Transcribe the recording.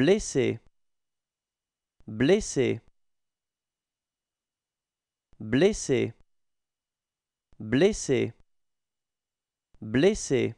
blessé blessé blessé blessé blessé